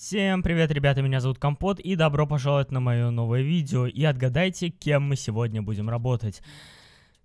Всем привет, ребята, меня зовут Компот и добро пожаловать на мое новое видео. И отгадайте, кем мы сегодня будем работать.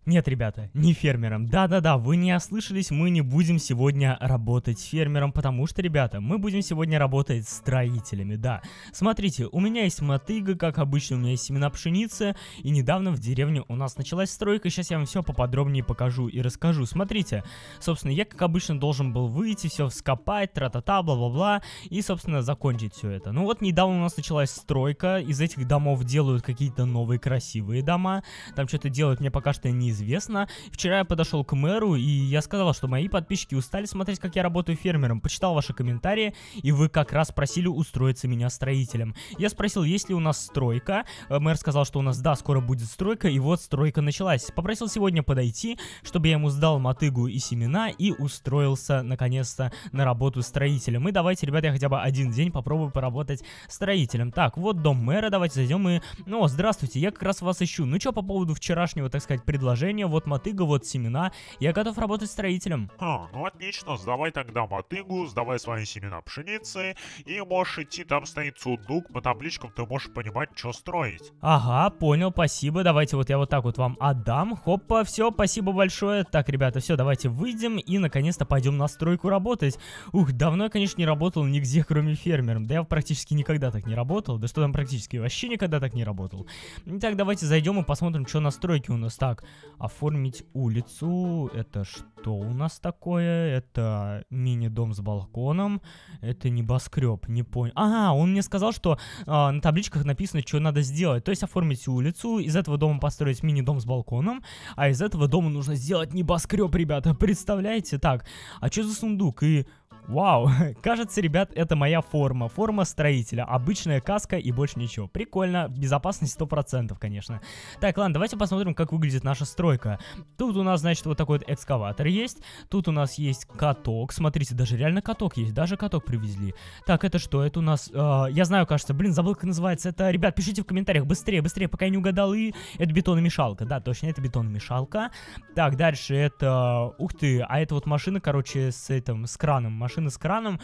Нет, ребята, не фермером. Да-да-да, вы не ослышались, мы не будем сегодня работать фермером, потому что, ребята, мы будем сегодня работать строителями, да. Смотрите, у меня есть мотыга, как обычно, у меня есть семена пшеницы, и недавно в деревне у нас началась стройка, сейчас я вам все поподробнее покажу и расскажу. Смотрите, собственно, я, как обычно, должен был выйти, все вскопать, тра-та-та, бла-бла-бла, и, собственно, закончить все это. Ну вот, недавно у нас началась стройка, из этих домов делают какие-то новые красивые дома, там что-то делают мне пока что не известно. Вчера я подошел к мэру, и я сказал, что мои подписчики устали смотреть, как я работаю фермером. Почитал ваши комментарии, и вы как раз просили устроиться меня строителем. Я спросил, есть ли у нас стройка. Э, мэр сказал, что у нас, да, скоро будет стройка, и вот стройка началась. Попросил сегодня подойти, чтобы я ему сдал мотыгу и семена, и устроился, наконец-то, на работу строителем. И давайте, ребята, я хотя бы один день попробую поработать строителем. Так, вот дом мэра, давайте зайдем и... Ну, здравствуйте, я как раз вас ищу. Ну, что по поводу вчерашнего, так сказать, предложения? снаряжение, вот мотыга, вот семена. Я готов работать строителем. А, ну отлично, сдавай тогда мотыгу, сдавай свои семена пшеницы, и можешь идти, там стоит сундук, по табличкам ты можешь понимать, что строить. Ага, понял, спасибо, давайте вот я вот так вот вам отдам. Хоппа, все, спасибо большое. Так, ребята, все, давайте выйдем и наконец-то пойдем на стройку работать. Ух, давно я, конечно, не работал нигде, кроме фермером. Да я практически никогда так не работал, да что там практически, вообще никогда так не работал. Итак, давайте зайдем и посмотрим, что на стройке у нас. Так, оформить улицу. Это что у нас такое? Это мини-дом с балконом. Это небоскреб, не понял. Ага, он мне сказал, что э, на табличках написано, что надо сделать. То есть оформить улицу, из этого дома построить мини-дом с балконом, а из этого дома нужно сделать небоскреб, ребята. Представляете? Так, а что за сундук? И Вау, кажется, ребят, это моя форма. Форма строителя. Обычная каска и больше ничего. Прикольно, безопасность 100%, конечно. Так, ладно, давайте посмотрим, как выглядит наша стройка. Тут у нас, значит, вот такой вот экскаватор есть. Тут у нас есть каток. Смотрите, даже реально каток есть. Даже каток привезли. Так, это что? Это у нас... Э, я знаю, кажется, блин, забыл, как называется это. Ребят, пишите в комментариях быстрее, быстрее, пока я не угадал. И это бетономешалка. Да, точно, это бетономешалка. Так, дальше это... Ух ты, а это вот машина, короче, с этим, с краном машина машины с краном.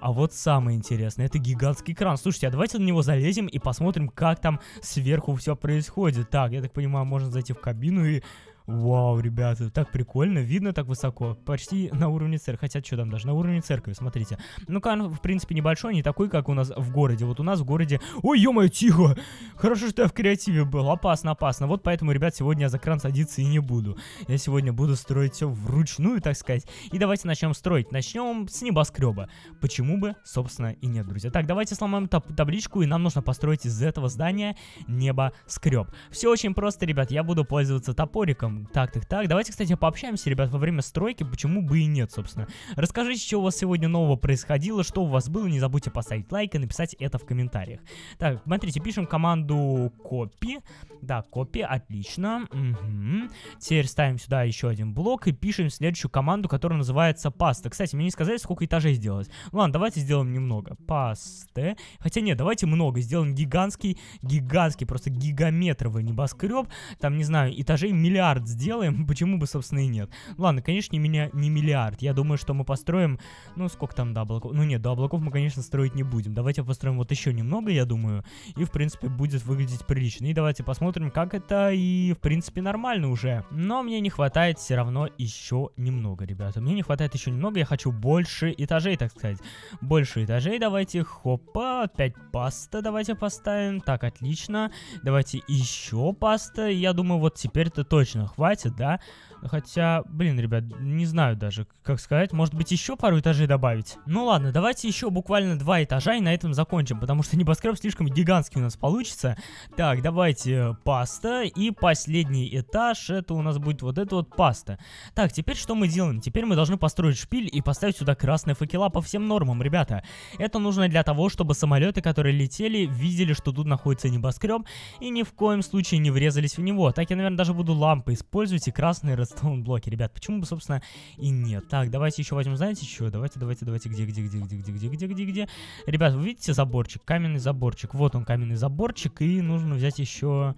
А вот самое интересное, это гигантский кран. Слушайте, а давайте на него залезем и посмотрим, как там сверху все происходит. Так, я так понимаю, можно зайти в кабину и Вау, ребята, так прикольно, видно так высоко, почти на уровне церкви, хотя что там даже, на уровне церкви, смотрите. Ну, кан, в принципе, небольшой, не такой, как у нас в городе, вот у нас в городе... Ой, ё-моё, тихо! Хорошо, что я в креативе был, опасно, опасно, вот поэтому, ребят, сегодня я за кран садиться и не буду. Я сегодня буду строить все вручную, так сказать. И давайте начнем строить, начнем с небоскреба. Почему бы, собственно, и нет, друзья. Так, давайте сломаем таб табличку, и нам нужно построить из этого здания небоскреб. Все очень просто, ребят, я буду пользоваться топориком так, так, так. Давайте, кстати, пообщаемся, ребят, во время стройки. Почему бы и нет, собственно. Расскажите, что у вас сегодня нового происходило, что у вас было. Не забудьте поставить лайк и написать это в комментариях. Так, смотрите, пишем команду копи. Да, копи, отлично. Угу. Теперь ставим сюда еще один блок и пишем следующую команду, которая называется паста. Кстати, мне не сказали, сколько этажей сделать. Ну, ладно, давайте сделаем немного. Пасте. Хотя нет, давайте много. Сделаем гигантский, гигантский, просто гигаметровый небоскреб. Там, не знаю, этажей миллиард миллиард сделаем, почему бы, собственно, и нет. Ладно, конечно, меня, не миллиард. Я думаю, что мы построим, ну, сколько там до облаков? Ну, нет, до облаков мы, конечно, строить не будем. Давайте построим вот еще немного, я думаю, и, в принципе, будет выглядеть прилично. И давайте посмотрим, как это, и, в принципе, нормально уже. Но мне не хватает все равно еще немного, ребята. Мне не хватает еще немного, я хочу больше этажей, так сказать. Больше этажей, давайте, хопа, опять паста давайте поставим. Так, отлично. Давайте еще паста, я думаю, вот теперь-то точно хватит, да, Хотя, блин, ребят, не знаю даже, как сказать. Может быть, еще пару этажей добавить? Ну ладно, давайте еще буквально два этажа и на этом закончим, потому что небоскреб слишком гигантский у нас получится. Так, давайте э, паста. И последний этаж, это у нас будет вот эта вот паста. Так, теперь что мы делаем? Теперь мы должны построить шпиль и поставить сюда красные факела по всем нормам, ребята. Это нужно для того, чтобы самолеты, которые летели, видели, что тут находится небоскреб, и ни в коем случае не врезались в него. Так я, наверное, даже буду лампы использовать и красные рас блоки ребят, почему бы, собственно, и нет. Так, давайте еще возьмем, знаете, что? Давайте, давайте, давайте, где, где, где, где, где, где, где, где, где. Ребят, вы видите заборчик, каменный заборчик, вот он, каменный заборчик, и нужно взять еще...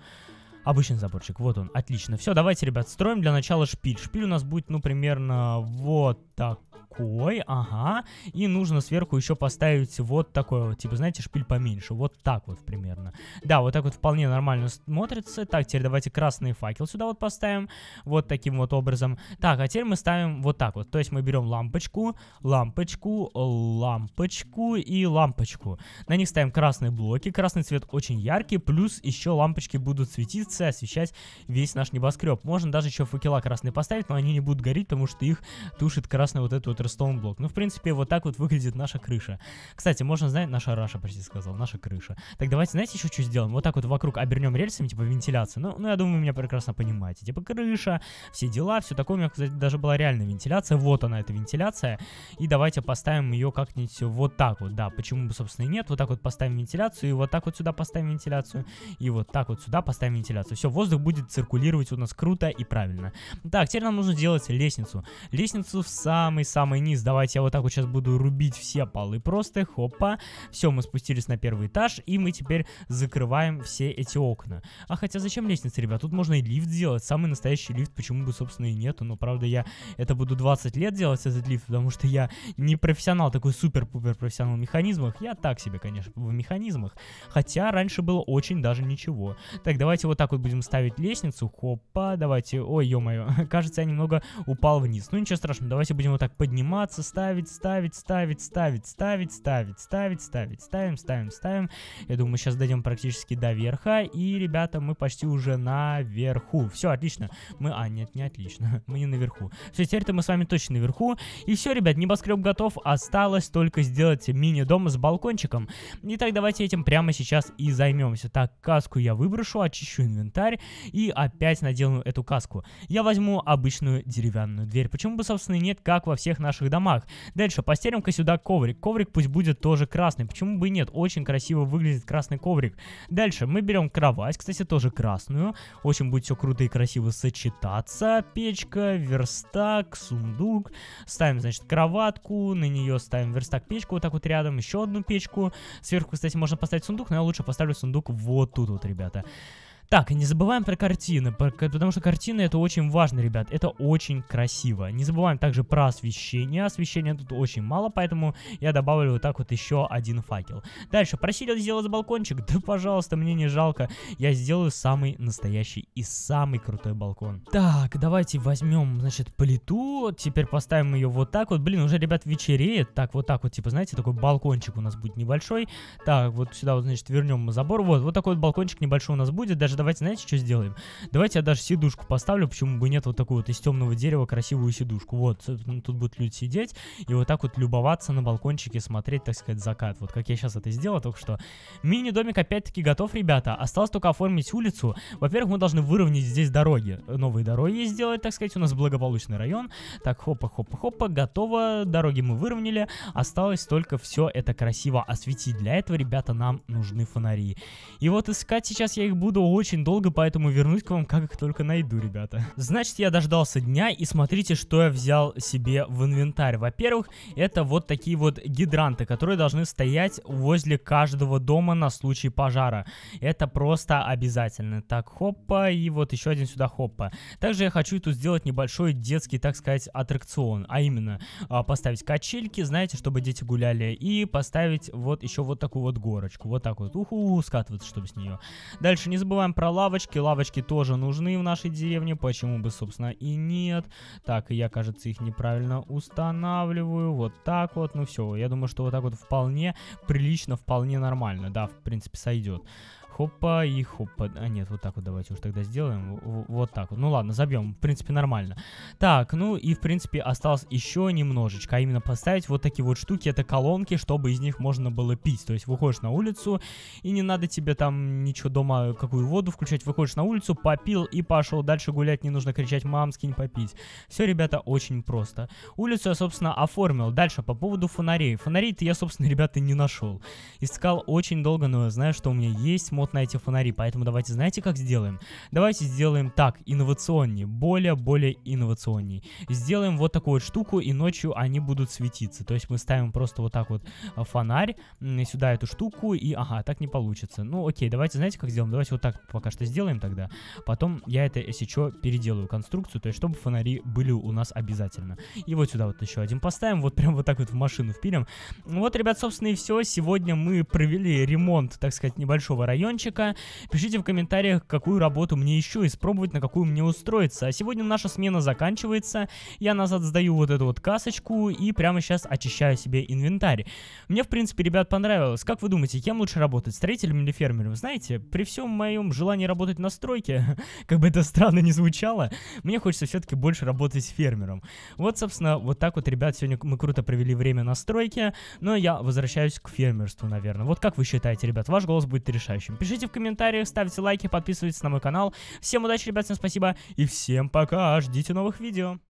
Обычный заборчик, вот он, отлично. Все, давайте, ребят, строим для начала шпиль. Шпиль у нас будет, ну, примерно вот так такой, ага, и нужно сверху еще поставить вот такой вот, типа, знаете, шпиль поменьше, вот так вот примерно. Да, вот так вот вполне нормально смотрится. Так, теперь давайте красный факел сюда вот поставим, вот таким вот образом. Так, а теперь мы ставим вот так вот, то есть мы берем лампочку, лампочку, лампочку и лампочку. На них ставим красные блоки, красный цвет очень яркий, плюс еще лампочки будут светиться, улице освещать весь наш небоскреб. Можно даже еще факела красные поставить, но они не будут гореть, потому что их тушит красный вот этот вот Redstone блок. Ну, в принципе, вот так вот выглядит наша крыша. Кстати, можно, знаете, наша раша, почти сказал, наша крыша. Так, давайте, знаете, еще что сделаем? Вот так вот вокруг обернем рельсами, типа вентиляция. Ну, ну я думаю, вы меня прекрасно понимаете. Типа крыша, все дела, все такое. У меня, кстати, даже была реальная вентиляция. Вот она, эта вентиляция. И давайте поставим ее как-нибудь вот так вот, да. Почему бы, собственно, и нет. Вот так вот поставим вентиляцию, и вот так вот сюда поставим вентиляцию, и вот так вот сюда поставим вентиляцию вентиляцию. Все, воздух будет циркулировать у нас круто и правильно. Так, теперь нам нужно делать лестницу. Лестницу в самый-самый низ. Давайте я вот так вот сейчас буду рубить все полы просто. Хопа. Все, мы спустились на первый этаж, и мы теперь закрываем все эти окна. А хотя зачем лестница, ребят? Тут можно и лифт сделать, Самый настоящий лифт, почему бы, собственно, и нету. Но, правда, я это буду 20 лет делать, этот лифт, потому что я не профессионал, такой супер-пупер профессионал в механизмах. Я так себе, конечно, в механизмах. Хотя раньше было очень даже ничего. Так, давайте вот так вот вот будем ставить лестницу. Хопа, давайте. Ой, ё-моё, кажется, я немного упал вниз. Ну, ничего страшного, давайте будем вот так подниматься, ставить, ставить, ставить, ставить, ставить, ставить, ставить, ставить, ставим, ставим, ставим. Я думаю, сейчас дойдем практически до верха. И, ребята, мы почти уже наверху. Все, отлично. Мы... А, нет, не отлично. Мы не наверху. Все, теперь-то мы с вами точно наверху. И все, ребят, небоскреб готов. Осталось только сделать мини-дом с балкончиком. Итак, давайте этим прямо сейчас и займемся. Так, каску я выброшу, очищу инвентарь инвентарь и опять надену эту каску. Я возьму обычную деревянную дверь. Почему бы, собственно, и нет, как во всех наших домах. Дальше, постелим-ка сюда коврик. Коврик пусть будет тоже красный. Почему бы и нет? Очень красиво выглядит красный коврик. Дальше, мы берем кровать, кстати, тоже красную. Очень будет все круто и красиво сочетаться. Печка, верстак, сундук. Ставим, значит, кроватку, на нее ставим верстак, печку вот так вот рядом, еще одну печку. Сверху, кстати, можно поставить сундук, но я лучше поставлю сундук вот тут вот, ребята. Так, не забываем про картины, потому что картины это очень важно, ребят. Это очень красиво. Не забываем также про освещение. Освещения тут очень мало, поэтому я добавлю вот так вот еще один факел. Дальше, просили сделать балкончик? Да, пожалуйста, мне не жалко. Я сделаю самый настоящий и самый крутой балкон. Так, давайте возьмем, значит, плиту. Теперь поставим ее вот так вот. Блин, уже, ребят, вечереет. Так, вот так вот, типа, знаете, такой балкончик у нас будет небольшой. Так, вот сюда вот, значит, вернем забор. Вот, вот такой вот балкончик небольшой у нас будет. Даже даже давайте, знаете, что сделаем? Давайте я даже сидушку поставлю, почему бы нет вот такую вот из темного дерева красивую сидушку. Вот, тут будут люди сидеть и вот так вот любоваться на балкончике, смотреть, так сказать, закат. Вот как я сейчас это сделал только что. Мини-домик опять-таки готов, ребята. Осталось только оформить улицу. Во-первых, мы должны выровнять здесь дороги. Новые дороги сделать, так сказать. У нас благополучный район. Так, хопа-хопа-хопа, готово. Дороги мы выровняли. Осталось только все это красиво осветить. Для этого, ребята, нам нужны фонари. И вот искать сейчас я их буду очень очень долго, поэтому вернусь к вам, как только найду, ребята. Значит, я дождался дня, и смотрите, что я взял себе в инвентарь. Во-первых, это вот такие вот гидранты, которые должны стоять возле каждого дома на случай пожара. Это просто обязательно. Так, хоппа, и вот еще один сюда хоппа. Также я хочу тут сделать небольшой детский, так сказать, аттракцион, а именно а, поставить качельки, знаете, чтобы дети гуляли, и поставить вот еще вот такую вот горочку, вот так вот, уху, скатываться, чтобы с нее. Дальше не забываем про лавочки. Лавочки тоже нужны в нашей деревне. Почему бы, собственно, и нет. Так, я, кажется, их неправильно устанавливаю. Вот так вот. Ну все, я думаю, что вот так вот вполне прилично, вполне нормально. Да, в принципе, сойдет. Хопа и хопа. А нет, вот так вот давайте уж тогда сделаем. Вот так вот. Ну ладно, забьем. В принципе, нормально. Так, ну и в принципе осталось еще немножечко. А именно поставить вот такие вот штуки. Это колонки, чтобы из них можно было пить. То есть выходишь на улицу и не надо тебе там ничего дома, какую воду включать. Выходишь на улицу, попил и пошел дальше гулять. Не нужно кричать «Мам, скинь попить». Все, ребята, очень просто. Улицу я, собственно, оформил. Дальше по поводу фонарей. Фонарей-то я, собственно, ребята, не нашел. Искал очень долго, но я знаю, что у меня есть вот на эти фонари. Поэтому давайте, знаете, как сделаем? Давайте сделаем так, инновационнее, более-более инновационнее. Сделаем вот такую вот штуку, и ночью они будут светиться. То есть мы ставим просто вот так вот а, фонарь, сюда эту штуку, и ага, так не получится. Ну окей, давайте, знаете, как сделаем? Давайте вот так пока что сделаем тогда. Потом я это, если что, переделаю конструкцию, то есть чтобы фонари были у нас обязательно. И вот сюда вот еще один поставим, вот прям вот так вот в машину впилим. Вот, ребят, собственно и все. Сегодня мы провели ремонт, так сказать, небольшого района Антончика. Пишите в комментариях, какую работу мне еще испробовать, на какую мне устроиться. А сегодня наша смена заканчивается. Я назад сдаю вот эту вот касочку и прямо сейчас очищаю себе инвентарь. Мне, в принципе, ребят, понравилось. Как вы думаете, кем лучше работать, строителем или фермером? Знаете, при всем моем желании работать на стройке, как бы это странно не звучало, мне хочется все-таки больше работать с фермером. Вот, собственно, вот так вот, ребят, сегодня мы круто провели время на стройке, но я возвращаюсь к фермерству, наверное. Вот как вы считаете, ребят, ваш голос будет решающим? Пишите в комментариях, ставьте лайки, подписывайтесь на мой канал. Всем удачи, ребят, всем спасибо и всем пока. Ждите новых видео.